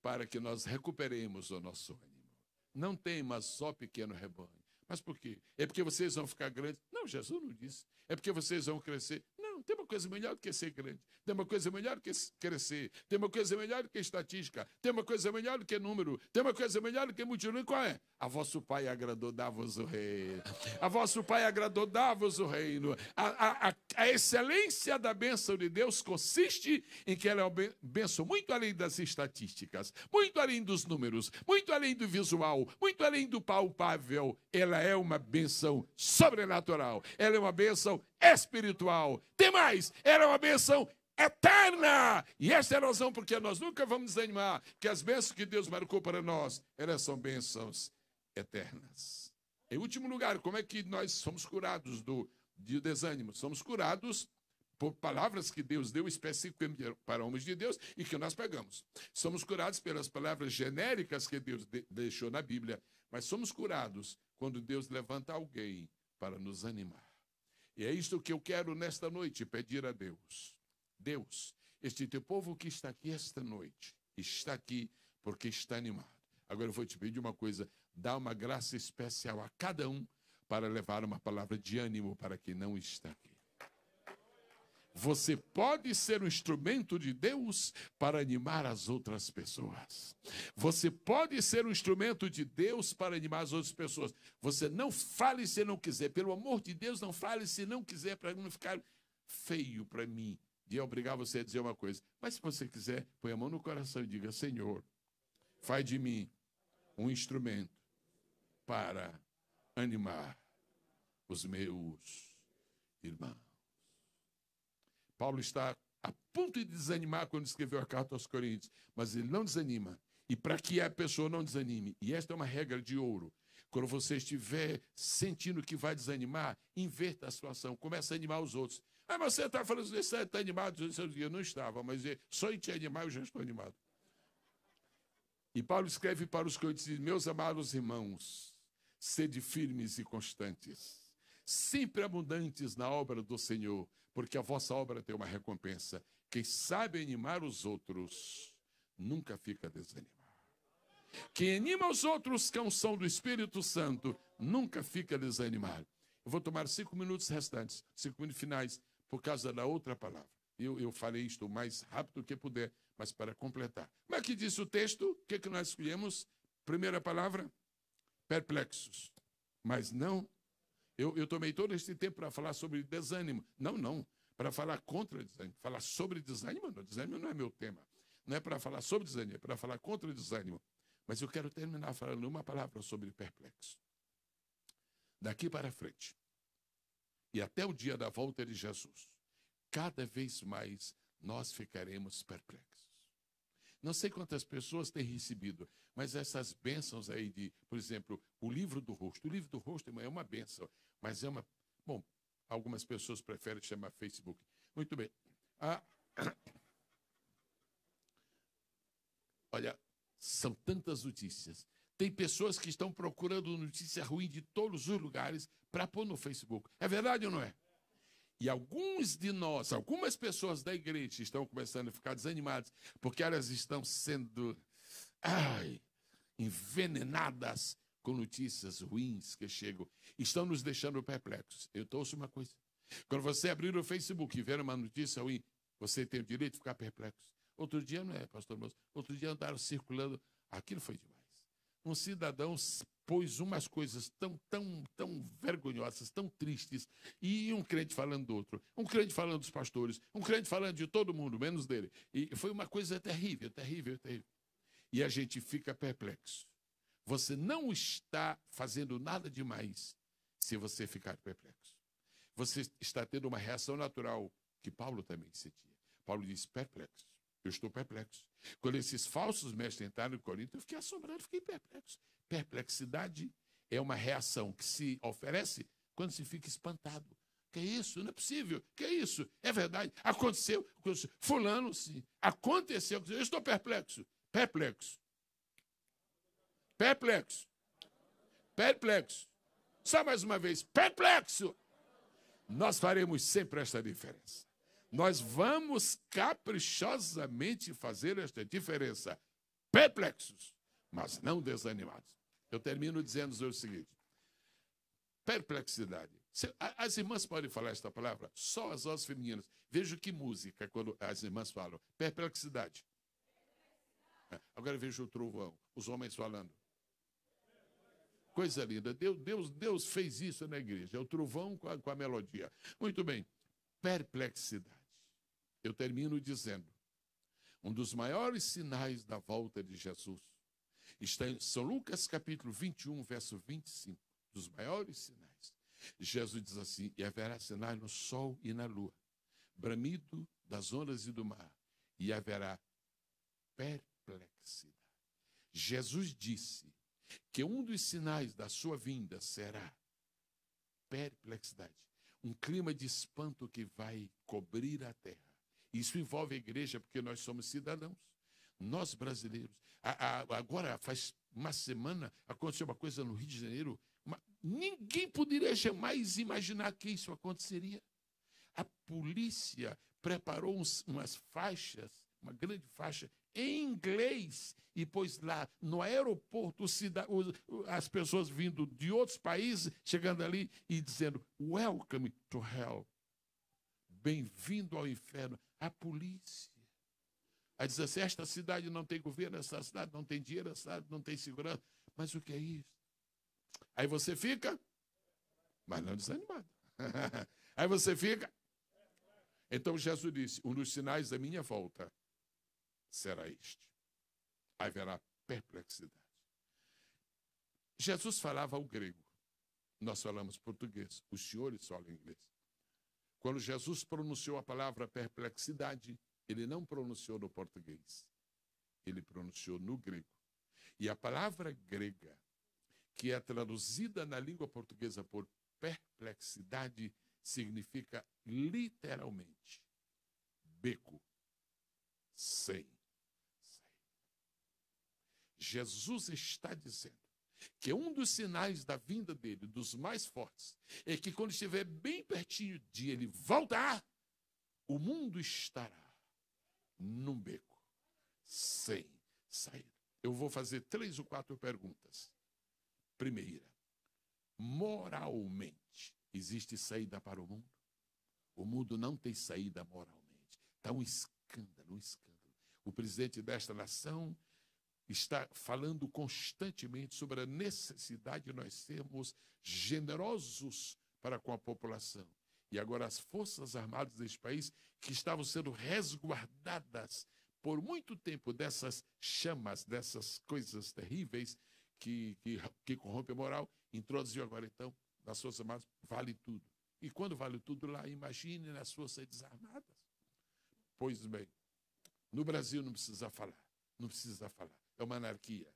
Para que nós recuperemos o nosso ânimo. Não tem mas só pequeno rebanho. Mas por quê? É porque vocês vão ficar grandes? Não, Jesus não disse. É porque vocês vão crescer? Não, tem uma coisa melhor do que ser grande. Tem uma coisa melhor do que crescer. Tem uma coisa melhor do que estatística. Tem uma coisa melhor do que número. Tem uma coisa melhor do que multidão. E qual é? A vosso Pai agradou dar-vos o reino. A vosso Pai agradou dar-vos o reino. A, a, a, excelência da bênção de Deus consiste em que ela é uma bênção muito além das estatísticas, muito além dos números, muito além do visual, muito além do palpável. Ela é uma bênção sobrenatural. Ela é uma bênção espiritual. Tem mais, ela é uma bênção eterna. E esta é a razão porque nós nunca vamos desanimar que as bênçãos que Deus marcou para nós, elas são bênçãos eternas. Em último lugar, como é que nós somos curados do, do desânimo? Somos curados por palavras que Deus deu específicas para homens de Deus e que nós pegamos. Somos curados pelas palavras genéricas que Deus de, deixou na Bíblia, mas somos curados quando Deus levanta alguém para nos animar. E é isto que eu quero nesta noite pedir a Deus. Deus, este teu povo que está aqui esta noite, está aqui porque está animado. Agora eu vou te pedir uma coisa: dá uma graça especial a cada um para levar uma palavra de ânimo para quem não está aqui. Você pode ser um instrumento de Deus para animar as outras pessoas. Você pode ser um instrumento de Deus para animar as outras pessoas. Você não fale se não quiser. Pelo amor de Deus, não fale se não quiser, para não ficar feio para mim de obrigar você a dizer uma coisa. Mas se você quiser, põe a mão no coração e diga: Senhor, faz de mim um instrumento para animar os meus irmãos. Paulo está a ponto de desanimar quando escreveu a carta aos Coríntios, mas ele não desanima. E para que a pessoa não desanime, e esta é uma regra de ouro, quando você estiver sentindo que vai desanimar, inverta a situação, começa a animar os outros. Ah, mas você está falando, você está animado? Eu não estava, mas só em te animar eu já estou animado. E Paulo escreve para os Coríntios, meus amados irmãos, sede firmes e constantes, sempre abundantes na obra do Senhor, porque a vossa obra tem uma recompensa. Quem sabe animar os outros nunca fica desanimado. Quem anima os outros com é são do Espírito Santo nunca fica desanimado. Eu vou tomar cinco minutos restantes, cinco minutos finais, por causa da outra palavra. Eu, eu falei isto o mais rápido que puder, mas para completar. Como é que diz o texto? O que, é que nós escolhemos? Primeira palavra, perplexos. Mas não. Eu, eu tomei todo esse tempo para falar sobre desânimo. Não, não. Para falar contra desânimo. Falar sobre desânimo, não. Desânimo não é meu tema. Não é para falar sobre desânimo, é para falar contra desânimo. Mas eu quero terminar falando uma palavra sobre perplexo. Daqui para frente, e até o dia da volta de Jesus, cada vez mais nós ficaremos perplexos. Não sei quantas pessoas têm recebido, mas essas bênçãos aí de, por exemplo, o livro do rosto. O livro do rosto é uma bênção, mas é uma. Bom, algumas pessoas preferem chamar Facebook. Muito bem. Ah, olha, são tantas notícias. Tem pessoas que estão procurando notícia ruim de todos os lugares para pôr no Facebook. É verdade ou não é? E alguns de nós, algumas pessoas da igreja estão começando a ficar desanimadas porque elas estão sendo ai, envenenadas com notícias ruins que chegam. Estão nos deixando perplexos. Eu trouxe uma coisa. Quando você abrir o Facebook e ver uma notícia ruim, você tem o direito de ficar perplexo. Outro dia, não é, pastor Moço? Outro dia andaram circulando. Aquilo foi demais. Um cidadão expôs umas coisas tão, tão, tão vergonhosas, tão tristes, e um crente falando do outro, um crente falando dos pastores, um crente falando de todo mundo, menos dele. E foi uma coisa terrível, terrível, terrível. E a gente fica perplexo. Você não está fazendo nada demais se você ficar perplexo. Você está tendo uma reação natural que Paulo também sentia. Paulo diz: perplexo. Eu estou perplexo. Quando esses falsos mestres entraram em Corinto, eu fiquei assombrado, fiquei perplexo. Perplexidade é uma reação que se oferece quando se fica espantado. Que é isso? Não é possível. Que é isso? É verdade. Aconteceu. Fulano, sim. Aconteceu. Eu estou perplexo. Perplexo. Perplexo. Perplexo. Só mais uma vez. Perplexo. Nós faremos sempre esta diferença. Nós vamos caprichosamente fazer esta diferença. Perplexos, mas não desanimados. Eu termino dizendo o seguinte: perplexidade. As irmãs podem falar esta palavra? Só as vozes femininas. Vejo que música quando as irmãs falam. Perplexidade. É, agora vejo o trovão, os homens falando. Coisa linda. Deus, Deus, Deus fez isso na igreja. É o trovão com a, com a melodia. Muito bem. Perplexidade. Eu termino dizendo: um dos maiores sinais da volta de Jesus Está em São Lucas capítulo 21, verso 25, dos maiores sinais. Jesus diz assim: E haverá sinais no sol e na lua, bramido das ondas e do mar, e haverá perplexidade. Jesus disse que um dos sinais da sua vinda será perplexidade, um clima de espanto que vai cobrir a terra. Isso envolve a igreja, porque nós somos cidadãos. Nós brasileiros. A, a, agora, faz uma semana, aconteceu uma coisa no Rio de Janeiro. Uma... Ninguém poderia jamais imaginar que isso aconteceria. A polícia preparou uns, umas faixas, uma grande faixa, em inglês, e pôs lá no aeroporto as pessoas vindo de outros países, chegando ali e dizendo: Welcome to hell. Bem-vindo ao inferno. A polícia Aí diz assim: esta cidade não tem governo, esta cidade não tem dinheiro, esta cidade não tem segurança. Mas o que é isso? Aí você fica, mas não desanimado. Aí você fica. Então Jesus disse: um dos sinais da minha volta será este. Haverá perplexidade. Jesus falava o grego, nós falamos português, os senhores falam inglês. Quando Jesus pronunciou a palavra perplexidade, ele não pronunciou no português, ele pronunciou no grego. E a palavra grega, que é traduzida na língua portuguesa por perplexidade, significa literalmente beco, sem. Jesus está dizendo que um dos sinais da vinda dele, dos mais fortes, é que quando estiver bem pertinho de ele voltar, o mundo estará num beco, sem saída. Eu vou fazer três ou quatro perguntas. Primeira, moralmente, existe saída para o mundo? O mundo não tem saída moralmente. Está um escândalo, um escândalo. O presidente desta nação está falando constantemente sobre a necessidade de nós sermos generosos para com a população. E agora as Forças Armadas deste país, que estavam sendo resguardadas por muito tempo dessas chamas, dessas coisas terríveis que, que, que corrompem a moral, introduziu agora, então, nas Forças Armadas, vale tudo. E quando vale tudo lá, imagine nas Forças Desarmadas. Pois bem, no Brasil não precisa falar, não precisa falar. É uma anarquia.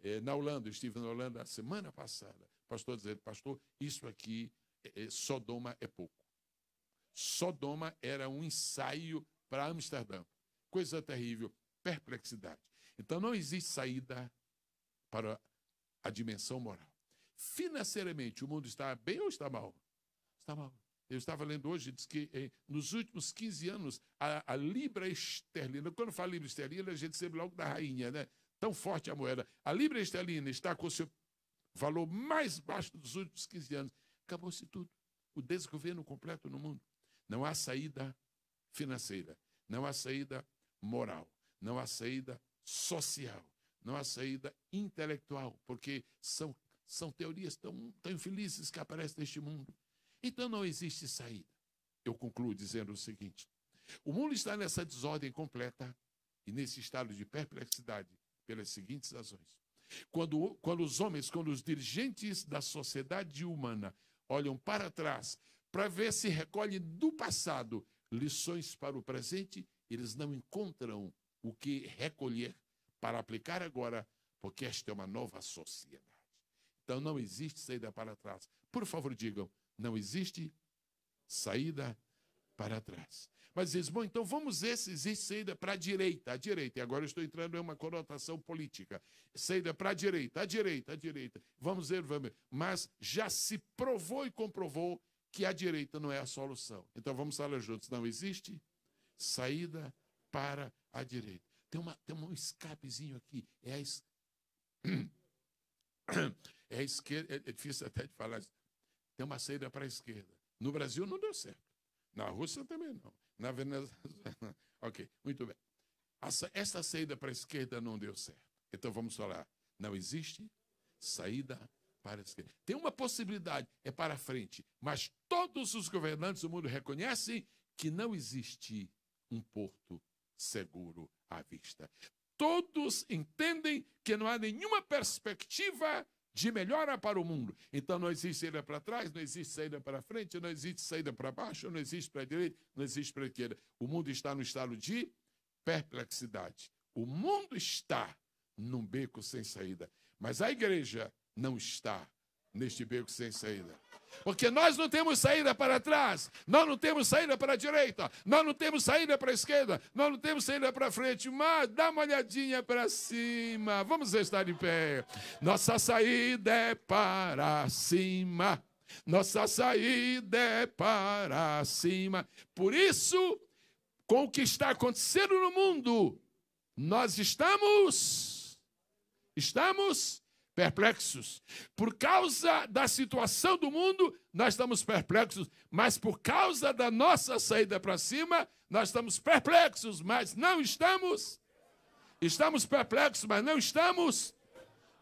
É, na Holanda, eu estive na Holanda a semana passada, pastor dizendo, pastor, isso aqui, é, é, Sodoma é pouco. Sodoma era um ensaio para Amsterdã. Coisa terrível, perplexidade. Então não existe saída para a dimensão moral. Financeiramente, o mundo está bem ou está mal? Está mal. Eu estava lendo hoje, diz que eh, nos últimos 15 anos, a, a libra esterlina, quando fala libra esterlina, a gente sempre logo da rainha, né? Tão forte a moeda. A libra esterlina está com o seu valor mais baixo dos últimos 15 anos. Acabou-se tudo. O desgoverno completo no mundo. Não há saída financeira, não há saída moral, não há saída social, não há saída intelectual, porque são, são teorias tão, tão infelizes que aparecem neste mundo. Então não existe saída. Eu concluo dizendo o seguinte: o mundo está nessa desordem completa e nesse estado de perplexidade pelas seguintes razões. Quando, quando os homens, quando os dirigentes da sociedade humana olham para trás para ver se recolhe do passado lições para o presente, eles não encontram o que recolher para aplicar agora, porque esta é uma nova sociedade. Então não existe saída para trás. Por favor, digam, não existe saída para trás. Mas diz, bom, então vamos ver se existe saída para a direita, a direita. E agora eu estou entrando em uma conotação política. Saída para a direita, a direita, a direita. Vamos ver, vamos ver. Mas já se provou e comprovou que a direita não é a solução. Então vamos falar juntos: não existe saída para a direita. Tem, uma, tem um escapezinho aqui, é a, es... é a esquerda, é, é difícil até de falar isso. Tem uma saída para a esquerda. No Brasil não deu certo. Na Rússia também não. Na Venezuela. ok, muito bem. Essa saída para a esquerda não deu certo. Então vamos falar. Não existe saída para a esquerda. Tem uma possibilidade, é para a frente. Mas todos os governantes do mundo reconhecem que não existe um porto seguro à vista. Todos entendem que não há nenhuma perspectiva de melhora para o mundo. Então não existe saída para trás, não existe saída para frente, não existe saída para baixo, não existe para a direita, não existe para a esquerda. O mundo está no estado de perplexidade. O mundo está num beco sem saída. Mas a igreja não está neste beco sem saída. Porque nós não temos saída para trás, nós não temos saída para a direita, nós não temos saída para a esquerda, nós não temos saída para frente, mas dá uma olhadinha para cima. Vamos estar de pé. Nossa saída é para cima. Nossa saída é para cima. Por isso, com o que está acontecendo no mundo, nós estamos estamos perplexos. Por causa da situação do mundo, nós estamos perplexos, mas por causa da nossa saída para cima, nós estamos perplexos, mas não estamos. Estamos perplexos, mas não estamos.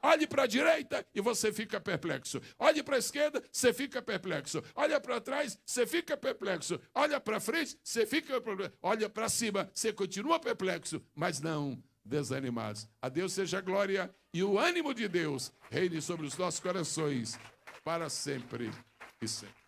Olhe para a direita e você fica perplexo. Olhe para a esquerda, você fica perplexo. Olha para trás, você fica perplexo. Olha para frente, você fica perplexo. Olha para cima, você continua perplexo, mas não desanimados. A Deus seja a glória e o ânimo de Deus reine sobre os nossos corações para sempre e sempre.